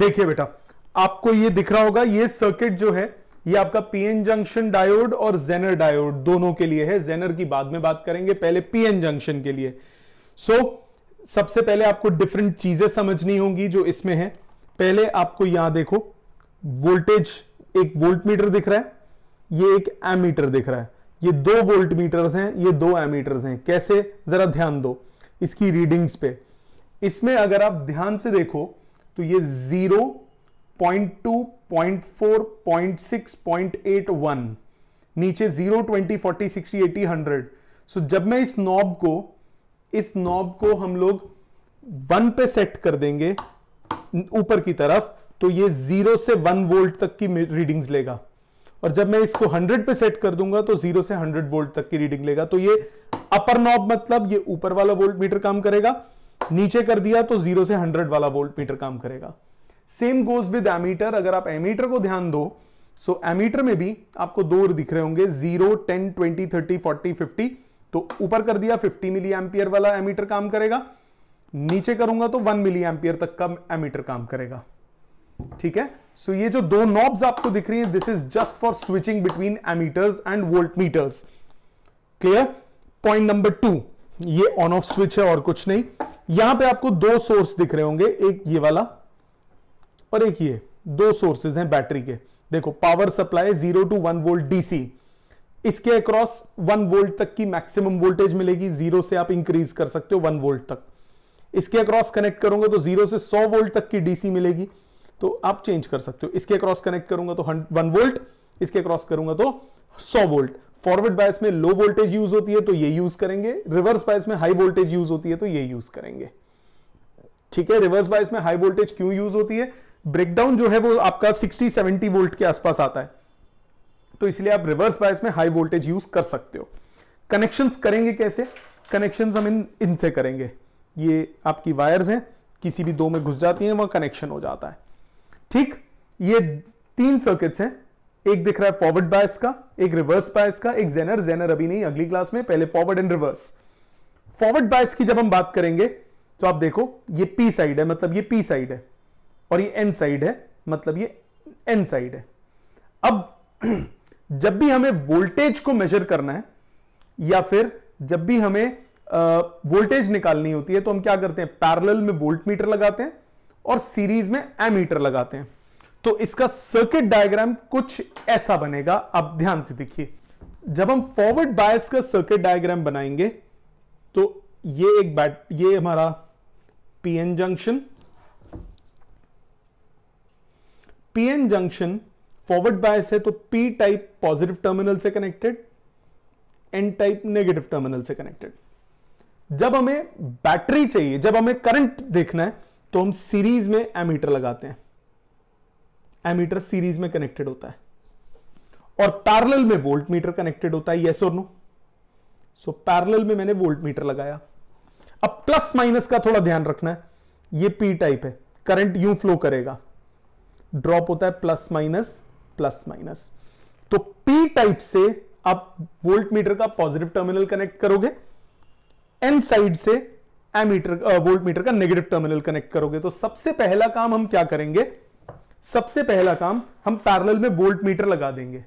देखिए बेटा आपको ये दिख रहा होगा ये सर्किट जो है ये आपका पीएन जंक्शन डायोड और जेनर डायोड दोनों के लिए है जेनर की बाद में बात करेंगे पहले पीएन जंक्शन के लिए सो so, सबसे पहले आपको डिफरेंट चीजें समझनी होंगी जो इसमें है पहले आपको यहां देखो वोल्टेज एक वोल्ट मीटर दिख रहा है ये एक एमीटर दिख रहा है ये दो वोल्ट मीटर्स हैं ये दो एमीटर्स हैं कैसे जरा ध्यान दो इसकी रीडिंग्स पे इसमें अगर आप ध्यान से देखो तो ये zero point two point four point six point eight one नीचे zero twenty forty sixty eighty hundred so जब मैं इस नॉब को इस नॉब को हम लोग वन पे सेट कर देंगे ऊपर की तरफ तो ये जीरो से वन वोल्ट तक की रीडिंग्स लेगा और जब मैं इसको हंड्रेड पे सेट कर दूंगा तो जीरो से हंड्रेड वोल्ट तक की रीडिंग लेगा तो ये अपर नॉब मतलब ये ऊपर वाला वोल्ट मीटर काम करेगा नीचे कर दिया तो जीरो से हंड्रेड वाला वोल्ट मीटर काम करेगा सेम गोज विद एमीटर अगर आप एमीटर को ध्यान दो सो so, एमीटर में भी आपको दो दिख रहे होंगे zero ten twenty thirty forty fifty तो ऊपर कर दिया फिफ्टी मिली एम्पियर वाला एमीटर काम करेगा नीचे करूंगा तो वन मिली एम्पियर तक का एमीटर काम करेगा ठीक है सो so, ये जो दो नॉब्स आपको दिख रही है this is just for switching between ammeters and voltmeters clear point number two ये ऑन ऑफ स्विच है और कुछ नहीं यहां पे आपको दो सोर्स दिख रहे होंगे एक ये वाला और एक ये दो सोर्सेज हैं बैटरी के देखो power supply zero to one volt DC इसके अक्रॉस वन वोल्ट तक की मैक्सिमम वोल्टेज मिलेगी जीरो से आप इंक्रीज कर सकते हो वन वोल्ट तक इसके अक्रॉस कनेक्ट करोगे तो जीरो से सौ वोल्ट तक की डीसी मिलेगी तो आप चेंज कर सकते हो इसके अक्रॉस कनेक्ट करूंगा तो वन वोल्ट इसके अक्रॉस करूंगा तो सौ वोल्ट फॉरवर्ड बायस में लो वोल्टेज यूज होती है तो ये यूज करेंगे रिवर्स बायस में हाई वोल्टेज यूज होती है तो ये यूज करेंगे ठीक है रिवर्स बायस में हाई वोल्टेज क्यों यूज होती है ब्रेकडाउन जो है वो आपका 60 70 वोल्ट के आसपास आता है तो इसलिए आप रिवर्स बायस में हाई वोल्टेज यूज कर सकते हो कनेक्शन करेंगे कैसे कनेक्शन हम इन इनसे करेंगे ये आपकी वायर्स हैं किसी भी दो में घुस जाती हैं वह कनेक्शन हो जाता है ठीक ये तीन सर्किट्स हैं एक दिख रहा है फॉरवर्ड बायस का एक रिवर्स बायस का एक जेनर जेनर अभी नहीं अगली क्लास में पहले forward and reverse forward bias की जब हम बात करेंगे तो आप देखो ये पी साइड है मतलब ये पी साइड है और ये एन साइड है मतलब ये एन साइड है अब जब भी हमें वोल्टेज को मेजर करना है या फिर जब भी हमें वोल्टेज निकालनी होती है तो हम क्या करते हैं पैरल में वोल्ट मीटर लगाते हैं और सीरीज में एमीटर लगाते हैं तो इसका सर्किट डायग्राम कुछ ऐसा बनेगा आप ध्यान से देखिए जब हम फॉरवर्ड बायस का सर्किट डायग्राम बनाएंगे तो ये एक बैट ये हमारा PN junction PN junction forward bias है तो पी टाइप पॉजिटिव टर्मिनल से connected N type negative terminal से कनेक्टेड जब हमें बैटरी चाहिए जब हमें करंट देखना है तो हम सीरीज में एमीटर लगाते हैं एमीटर सीरीज में कनेक्टेड होता है और पैरेलल में वोल्ट मीटर कनेक्टेड होता है येस और नो सो पैरेलल में मैंने वोल्ट मीटर लगाया अब प्लस माइनस का थोड़ा ध्यान रखना है ये पी टाइप है करंट यू फ्लो करेगा ड्रॉप होता है प्लस माइनस प्लस माइनस तो पी टाइप से आप वोल्ट मीटर का पॉजिटिव टर्मिनल कनेक्ट करोगे एन साइड से एमीटर वोल्ट मीटर का नेगेटिव टर्मिनल कनेक्ट करोगे तो सबसे पहला काम हम क्या करेंगे सबसे पहला काम हम पैरल में वोल्ट मीटर लगा देंगे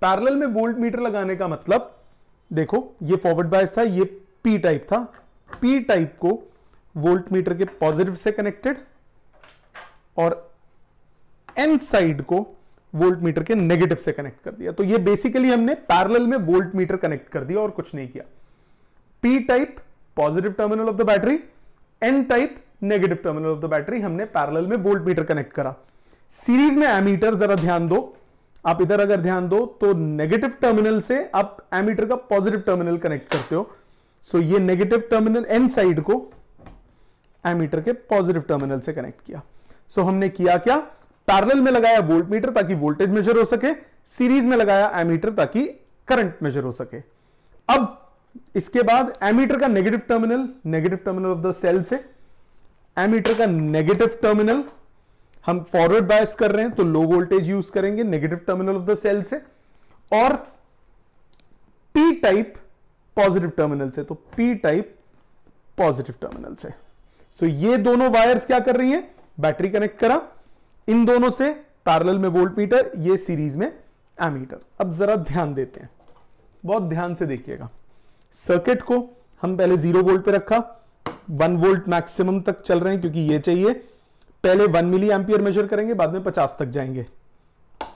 पैरल में वोल्ट मीटर लगाने का मतलब देखो ये फॉरवर्ड बायस था ये पी टाइप था पी टाइप को वोल्ट मीटर के पॉजिटिव से कनेक्टेड और एन साइड को वोल्ट मीटर के नेगेटिव से कनेक्ट कर दिया तो ये बेसिकली हमने पैरल में वोल्ट मीटर कनेक्ट कर दिया और कुछ नहीं किया P type positive terminal of the battery N type negative terminal of the battery हमने पैरल में वोल्ट मीटर कनेक्ट करा सीरीज में एमीटर जरा ध्यान दो आप इधर अगर ध्यान दो तो नेगेटिव टर्मिनल से आप एमीटर का पॉजिटिव टर्मिनल कनेक्ट करते हो सो so, ये नेगेटिव टर्मिनल एन साइड को एमीटर के पॉजिटिव टर्मिनल से कनेक्ट किया सो so, हमने किया क्या पैरल में लगाया वोल्ट मीटर ताकि वोल्टेज मेजर हो सके सीरीज में लगाया एमीटर ताकि करंट मेजर हो सके अब इसके बाद एमीटर का negative terminal negative terminal of the cell से एमीटर का नेगेटिव टर्मिनल हम फॉरवर्ड बायस कर रहे हैं तो लो वोल्टेज यूज करेंगे negative terminal of the cell से और पी टाइप पॉजिटिव टर्मिनल से तो पी टाइप पॉजिटिव टर्मिनल से सो ये दोनों वायर्स क्या कर रही हैं बैटरी कनेक्ट करा इन दोनों से पैरेलल में वोल्ट मीटर ये सीरीज में एमीटर अब जरा ध्यान देते हैं बहुत ध्यान से देखिएगा सर्किट को हम पहले जीरो वोल्ट पे रखा वन वोल्ट मैक्सिमम तक चल रहे हैं क्योंकि ये चाहिए पहले वन मिली एम्पियर मेजर करेंगे बाद में पचास तक जाएंगे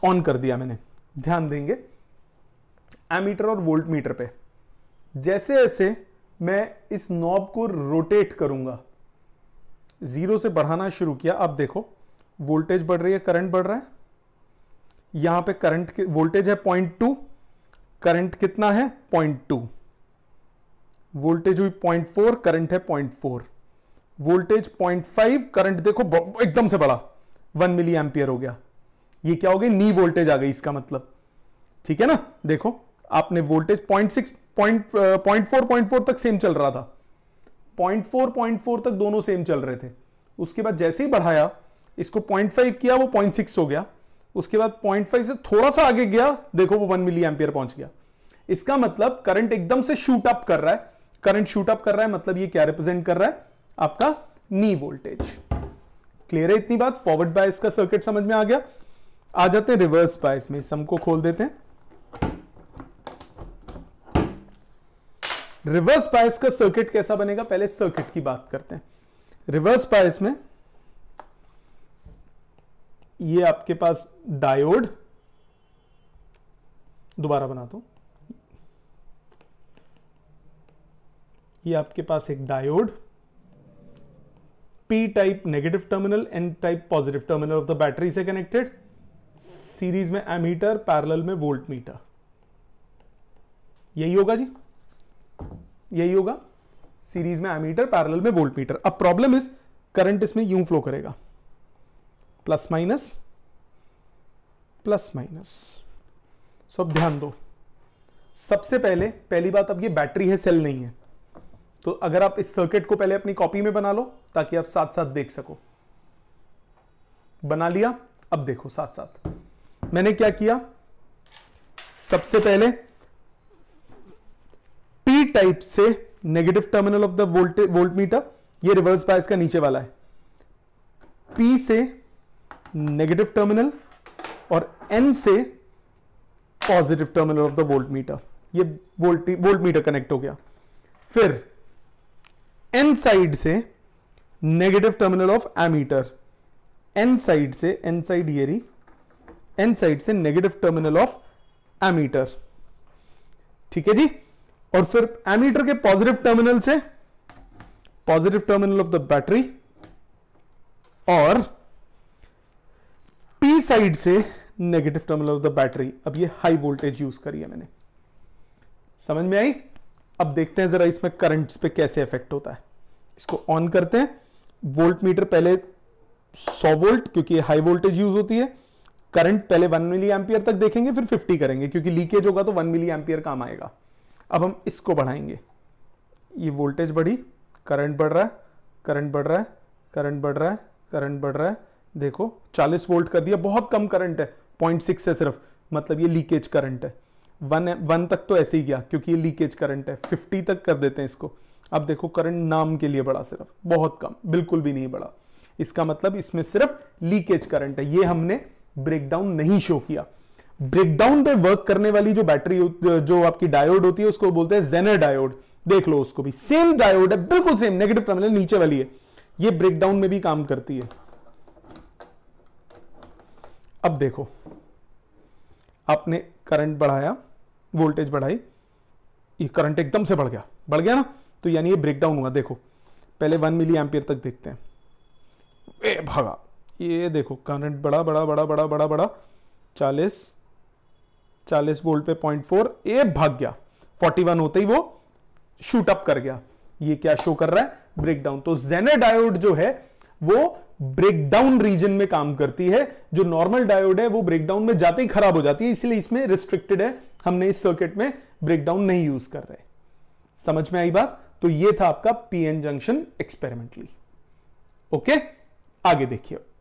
ऑन कर दिया मैंने ध्यान देंगे एमीटर और वोल्ट मीटर पे जैसे जैसे मैं इस नॉब को रोटेट करूंगा जीरो से बढ़ाना शुरू किया अब देखो वोल्टेज बढ़ रही है करंट बढ़ रहा है यहां पे करंट वोल्टेज है पॉइंट टू करंट कितना है पॉइंट टू वोल्टेज हुई पॉइंट फोर करंट है पॉइंट फोर वोल्टेज 0.5 करंट देखो एकदम से बड़ा वन मिली एम्पियर हो गया ये क्या हो गई नी वोल्टेज आ गई इसका मतलब ठीक है ना देखो आपने voltage 0.6 point point four point four तक सेम चल रहा था पॉइंट फोर पॉइंट फोर तक दोनों सेम चल रहे थे उसके बाद जैसे ही बढ़ाया इसको पॉइंट फाइव किया वो पॉइंट सिक्स हो गया उसके बाद पॉइंट फाइव से थोड़ा सा आगे गया देखो वो वन मिली एम्पियर पहुंच गया इसका मतलब करंट एकदम से शूट अप कर रहा है करंट शूट अप कर रहा है मतलब ये क्या रिप्रेजेंट कर रहा है आपका नी वोल्टेज क्लियर है इतनी बात फॉरवर्ड बायस का सर्किट समझ में आ गया आ जाते हैं रिवर्स बायस में सम को खोल देते हैं रिवर्स बायस का सर्किट कैसा बनेगा पहले सर्किट की बात करते हैं रिवर्स बायस में ये आपके पास डायोड दोबारा बना दो ये आपके पास एक diode p-type negative terminal and type positive terminal of the battery से connected सीरीज में एमीटर पैरेलल में वोल्ट मीटर यही होगा जी यही होगा सीरीज में एमीटर पैरेलल में वोल्ट मीटर अब प्रॉब्लम इज करंट इसमें यूं फ्लो करेगा plus minus plus minus so अब ध्यान दो सबसे पहले पहली बात अब ये बैटरी है सेल नहीं है तो अगर आप इस सर्किट को पहले अपनी कॉपी में बना लो ताकि आप साथ साथ देख सको बना लिया अब देखो साथ साथ मैंने क्या किया सबसे पहले पी टाइप से negative terminal of the volt voltmeter meter ये रिवर्स बायस का नीचे वाला है पी से नेगेटिव टर्मिनल और एन से positive terminal of the voltmeter ये वोल्ट वोल्ट मीटर कनेक्ट हो गया फिर एन साइड से negative terminal of ammeter N side से एन साइड ये रही एन साइड से नेगेटिव टर्मिनल ऑफ एमीटर ठीक है जी और फिर एमीटर के पॉजिटिव टर्मिनल से positive terminal of the battery और पी साइड से negative terminal of the battery अब ये हाई वोल्टेज यूज करी है मैंने समझ में आई अब देखते हैं जरा इसमें करंट्स पे कैसे इफेक्ट होता है इसको ऑन करते हैं वोल्ट मीटर पहले 100 वोल्ट क्योंकि हाई वोल्टेज यूज होती है करंट पहले 1 मिली एम्पियर तक देखेंगे फिर 50 करेंगे क्योंकि लीकेज होगा तो 1 मिली एम्पियर काम आएगा अब हम इसको बढ़ाएंगे ये वोल्टेज बढ़ी करंट बढ़ रहा है करंट बढ़ रहा है करंट बढ़ रहा है करंट बढ़ रहा है देखो 40 वोल्ट कर दिया बहुत कम करंट है पॉइंट है सिर्फ मतलब ये लीकेज करंट है वन वन तक तो ऐसे ही गया क्योंकि ये लीकेज करंट है फिफ्टी तक कर देते हैं इसको अब देखो करंट नाम के लिए बड़ा सिर्फ बहुत कम बिल्कुल भी नहीं बढ़ा इसका मतलब इसमें सिर्फ लीकेज करंट है ये हमने ब्रेकडाउन नहीं शो किया ब्रेकडाउन पे वर्क करने वाली जो बैटरी जो आपकी डायोड होती है उसको बोलते हैं जेनर डायोड देख लो उसको भी सेम डायोड है बिल्कुल सेम नेगेटिव टर्मिनल नीचे वाली है ये ब्रेकडाउन में भी काम करती है अब देखो आपने करंट बढ़ाया वोल्टेज बढ़ाई ये करंट एकदम से बढ़ गया बढ़ गया ना तो यानी ये ब्रेक डाउन हुआ देखो पहले वन मिली एम्पियर तक देखते हैं ए भागा ये देखो करंट बड़ा बड़ा बड़ा बड़ा बड़ा बड़ा चालीस चालीस वोल्ट पे पॉइंट फोर ए भाग गया फोर्टी वन होते ही वो शूट अप कर गया ये क्या शो कर रहा है ब्रेकडाउन तो जेनर डायोड जो है वो ब्रेकडाउन रीजन में काम करती है जो नॉर्मल डायोड है वो ब्रेकडाउन में जाते ही खराब हो जाती है इसलिए इसमें रिस्ट्रिक्टेड है हमने इस सर्किट में ब्रेकडाउन नहीं यूज कर रहे समझ में आई बात तो ये था आपका पीएन जंक्शन एक्सपेरिमेंटली ओके आगे देखिए